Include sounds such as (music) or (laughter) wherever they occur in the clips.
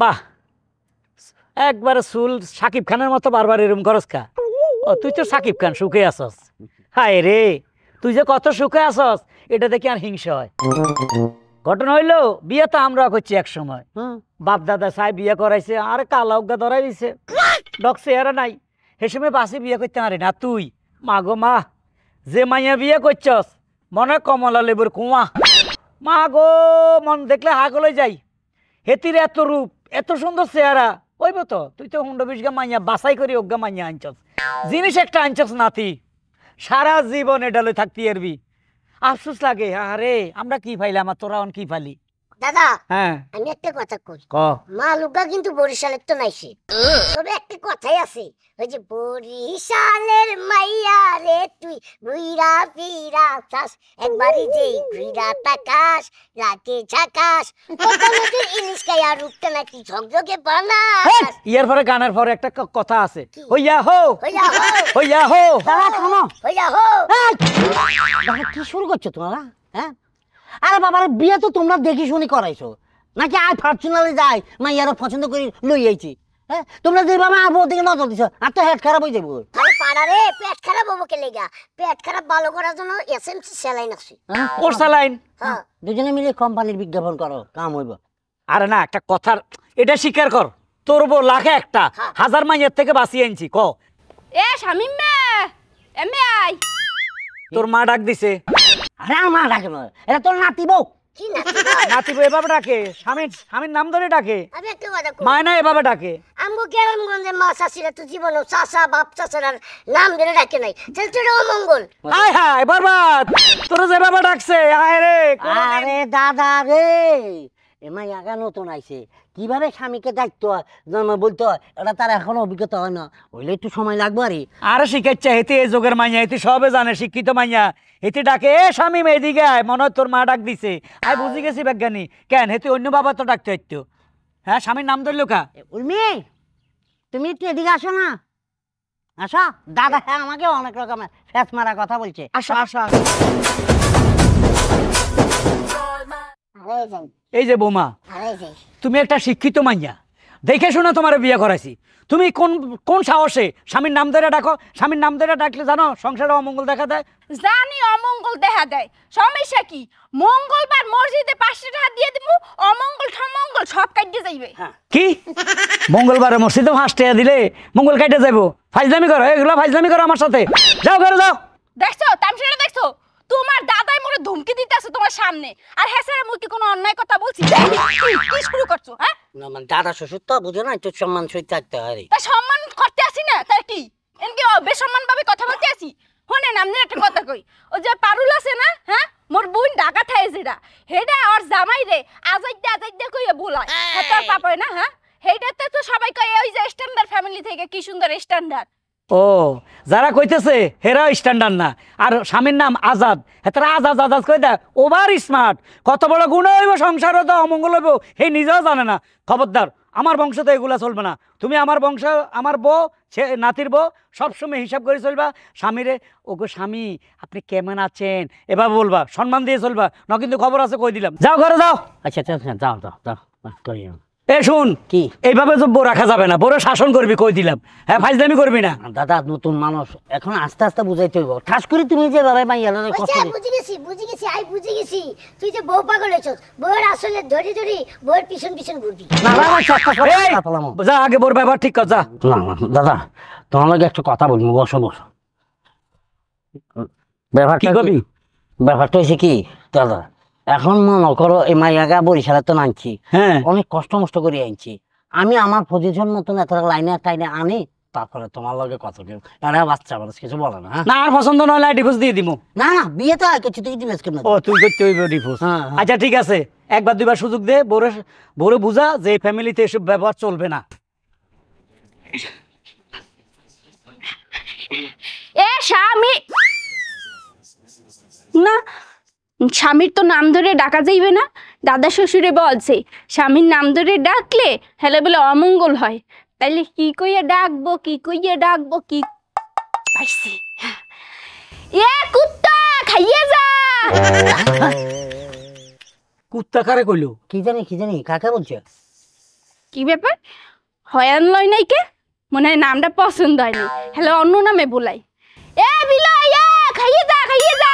বাহ একবারে চুল সাকিব খানের মতো বারবার এরম খরচ খা ও তুই তো সাকিব খান সুখে আসস হায় রে তুই যে কত সুখে আসস এটা দেখে আর হিংসা হয় ঘটনা হইলো বিয়ে তো আমরা করছি এক সময় বাপ দাদা সাহেব বিয়ে করাইছে আর কালা ধরাই দিছে ডকছে এরা নাই সে সময় বাসে বিয়ে করতে আরে না তুই মা গো মা যে মাইয়া বিয়ে করছস মনে কমলা লেবুর কুয়া মা গো মন দেখলে হাগলে যাই হেতির এত রূপ এত সুন্দর চেহারা ওইব তো তুই তো হুন্ডো বিশগা মাইয়া বাসাই করি অজ্ঞা মাইয়া আনছস জিনিস একটা আনছস নাতি সারা জীবন এডালে থাকতি এরবি আফসোস লাগে আরে আমরা কি ফাইলাম আর তোরা অন কি ফালি দাদা হ্যাঁ আমি একটা কথা কই ক মা লুগা কিন্তু বরিশালের তো নাইছে তবে একটা কথাই আছে ওই যে বরিশালের মাইয়া তুই ঘুইরা ফিরা চাস একবারই যে ঘুইরা তাকাস রাতে ঝাকাস কোকালতের ইলিশ কায়া রূপটা নাকি ঝকঝকে বানাস ইয়ার পরে গানের পরে একটা কথা আছে হইয়া হো হইয়া হো হইয়া হো দাদা হইয়া হো দাদা কি শুরু করছো তোমরা হ্যাঁ আরে বাবার বিয়ে তো তোমরা দেখি শুনি করাইছো নাকি আর পার্সোনালি যাই মাইয়ারা পছন্দ করি লই আইছি হ্যাঁ তোমরা বাবা আর ওদিকে নজর দিছো আর তো হেড খারাপ হয়ে যাবো আরে পেট খারাপ হবো কে লেগা পেট খারাপ ভালো করার জন্য এসএমসি স্যালাইন হ্যাঁ? স্যালাইন হ্যাঁ। দুজনে মিলে কোম্পানির বিজ্ঞাপন করো কাম হইব আরে না একটা কথার এটা স্বীকার কর লাখে একটা হ্যাঁ। হাজার মাইয়ের থেকে আনছি ক এ শামিম এমে আই তোর মা ডাক দিছে আরে মা ডাকে না এটা তোর নাতি বউ নাতি বউ এভাবে ডাকে স্বামীর স্বামীর নাম ধরে ডাকে মায় না এভাবে ডাকে আমগো গঞ্জে মা চাষিরা তো জীবন সাসা বাপ সাসার নাম ধরে ডাকে নাই ছেলেটা মঙ্গল হায় হায় বরবাদ তোর যে বাবা ডাকছে আয় রে আরে দাদা রে এমা আগা নতুন আইছে কিভাবে স্বামীকে দায়িত্ব জন্ম বলতো এটা তার এখন অভিজ্ঞতা হয় না হইলে একটু সময় লাগবে আরে আরে শিখাচ্ছে হেতে এই যোগের মাইয়া হেতে সবে জানে শিক্ষিত মাইয়া হেতে ডাকে এ স্বামী দিকে আয় মনে হয় তোর মা ডাক দিছে আয় বুঝি গেছি বিজ্ঞানী কেন হেতে অন্য বাবা তো ডাকতে হইতো হ্যাঁ স্বামীর নাম ধরলো কা উর্মি তুমি একটু এদিকে আসো না আসো দাদা হ্যাঁ আমাকে অনেক রকমের ফ্যাস মারা কথা বলছে আসো আসো এই যে বোমা তুমি একটা শিক্ষিত মাইয়া দেখে শুনে তোমার বিয়ে করাইছি তুমি কোন কোন সাহসে স্বামীর নাম ধরে ডাকো স্বামীর নাম ধরে ডাকলে জানো সংসারে অমঙ্গল দেখা দেয় জানি অমঙ্গল দেখা দেয় সমস্যা কি মঙ্গলবার মসজিদে পাঁচশো টাকা দিয়ে দিব অমঙ্গল সমঙ্গল সব কাটিয়ে যাইবে হ্যাঁ। কি মঙ্গলবারে মসজিদে পাঁচ টাকা দিলে মঙ্গল কাটিয়ে যাবো ফাইজলামি করো এগুলো ফাইজলামি করো আমার সাথে যাও বেরো যাও দেখছো তামসিরা দেখছো তোমার দাদা ধমকি দিতেছে তোমার সামনে আর হ্যাঁ মুখে কোনো অন্যায় কথা বলছি কি শুরু করছো হ্যাঁ না মানে দাদা শ্বশুর তো বুঝো না একটু সম্মান সহিত থাকতে হয় তা সম্মান করতে আসি না তার কি এমনি বেসম্মান ভাবে কথা বলতে আসি হনেন আমি একটা কথা কই ও যে পারুল আছে না হ্যাঁ মোর বোন ঢাকা থাকে যেটা হেডা আর জামাই রে আজাই দে আজাই দে কইয়া বলায় হ্যাঁ তার পাপ না হ্যাঁ হেডাতে তো সবাই কয় ওই যে স্ট্যান্ডার্ড ফ্যামিলি থেকে কি সুন্দর স্ট্যান্ডার্ড ও যারা কইতেছে হেরা স্ট্যান্ডার্ড না আর স্বামীর নাম আজাদ হ্যাঁ আজাদ আজাদ কই দা ওভার স্মার্ট কত বড় গুণ হইব সংসার হতো অমঙ্গল হইব হে নিজেও জানে না খবরদার আমার বংশ তো এগুলা চলবে না তুমি আমার বংশ আমার বউ সে নাতির বউ সবসময় হিসাব করে চলবা স্বামীরে ওগো স্বামী আপনি কেমন আছেন এভাবে বলবা সম্মান দিয়ে চলবা ন কিন্তু খবর আছে কই দিলাম যাও ঘরে যাও আচ্ছা আচ্ছা, আচ্ছা যাও যাও যাও এ শুন কি এইভাবে তো বউ রাখা যাবে না বড় শাসন করবি কই দিলাম হ্যাঁ ফাইজলামি করবি না দাদা নতুন মানুষ এখন আস্তে আস্তে বুঝাইতে হইব খাস করে তুমি যে বাবা মাই আলো কষ্ট বুঝে গেছি বুঝে গেছি আই বুঝে গেছি তুই যে বউ পাগল হইছস বউর আসলে ধরে ধরে বউর পিছন পিছন ঘুরবি না না না যা আগে বউর ব্যাপার ঠিক কর যা না দাদা তোমার লগে একটু কথা বলবো বসো বসো ব্যাপার কি কবি ব্যাপারটা হইছে কি দাদা এখন মনে করো এই মাইয়াগা বরিশালে তো আনছি হ্যাঁ অনেক কষ্ট মষ্ট করে আনছি আমি আমার পজিশন মতন এত লাইনে টাইনে আনি তারপরে তোমার লগে কত কেউ আরে বাচ্চা মানুষ কিছু বলে না হ্যাঁ? না আর পছন্দ নয় হলে ডিভোর্স দিয়ে দিমু না না বিয়ে তো আর কিছু তুই ডিভোর্স কেন ও তুই করতে হইব ডিভোর্স আচ্ছা ঠিক আছে একবার দুইবার সুযোগ দে বড় বড় বুঝা যে ফ্যামিলিতে এসব ব্যবহার চলবে না এ স্বামী না স্বামীর তো নাম ধরে ডাকা যাইবে না দাদা শ্বশুরে বলছে স্বামীর নাম ধরে ডাকলে হেলে বলে অমঙ্গল হয় তাইলে কি কইয়া ডাকবো কি কইয়া ডাকবো কি কুত্তা কারে জানি জানি কি ব্যাপার লয় মনে হয় নামটা পছন্দ হয়নি হ্যালো অন্য নামে বলাই এ বিলাই খাইয়ে যা খাইয়ে যা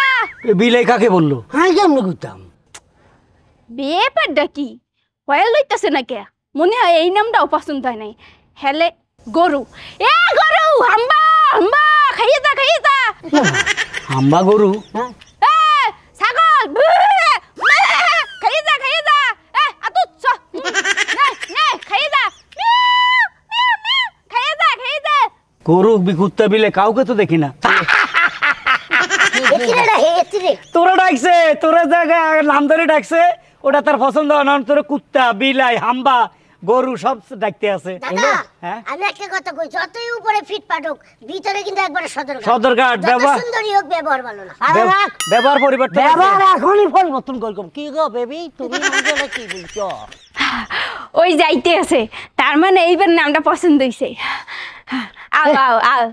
বিলাই কাকে বললো আমি কেমনে করতাম ব্যাপারটা কি হয়ে লইতেছে না কে মনে হয় এই নামটা পছন্দ হয় নাই হেলে গরু এ গরু হাম্বা হাম্বা খাইয়ে দা খাইয়ে দা হাম্বা গরু হ্যাঁ। এ ছাগল খাইয়ে দা খাইয়ে দা এ আতু চ খাইয়ে দা খাইয়ে দা খাইয়ে দা গরু বিকুত্তা বিলে কাউকে তো দেখি না তোরা ডাকছে তোরা নাম ধরে ডাকছে ওটা তার পছন্দ তোর কুত্তা বিলাই হাম্বা গরু সব ডাকতে আছে হ্যাঁ? আমি একটা কথা কই যতই উপরে ফিট পাঠক ভিতরে কিন্তু একবার ব্যবহার হোক ব্যবহার ভালো না ব্যবহার পরিবর্তন ব্যবহার এখনই পরিবর্তন কি গো বেবি তুমি কি বলছো ওই যাইতে আছে তার মানে এইবার নামটা পছন্দ হইছে আও আও আও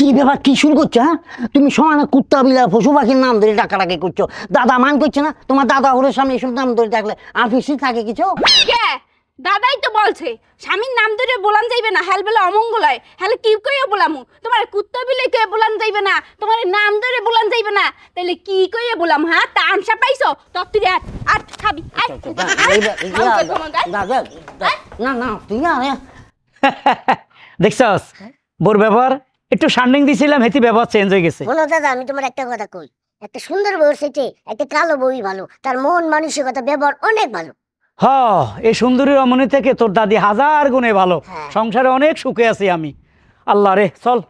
কি ব্যাপার কি শুরু করছো হ্যাঁ তুমি সমানে কুত্তা বিলা পশু পাখির নাম ধরে ডাকাডাকি করছো দাদা মান করছে না তোমার দাদা ওরের সামনে এসব নাম ধরে ডাকলে আর ফিসি থাকে কিছু দাদাই তো বলছে স্বামীর নাম ধরে বলান যাইবে না হেল বেলা অমঙ্গল হয় হেলে কি কইয়া বলামু তোমার কুত্তা বিলে কে বলান যাইবে না তোমার নাম ধরে বলান যাইবে না তাইলে কি কইয়া বলাম হ্যাঁ তা আনসা পাইছো তব তুই আট আট খাবি না না তুই (laughs) দেখছস বোর ব্যাপার একটু সার্নিং দিছিলাম হেতি ব্যবহার চেঞ্জ হয়ে গেছে বলো দাদা আমি তোমার একটা কথা কই একটা সুন্দর বউ সেটি একটা কালো বউই ভালো তার মন মানসিকতা ব্যবহার অনেক ভালো হ এই সুন্দরী রমণী থেকে তোর দাদি হাজার গুণে ভালো হ্যাঁ। সংসারে অনেক সুখে আছি আমি আল্লাহ রে চল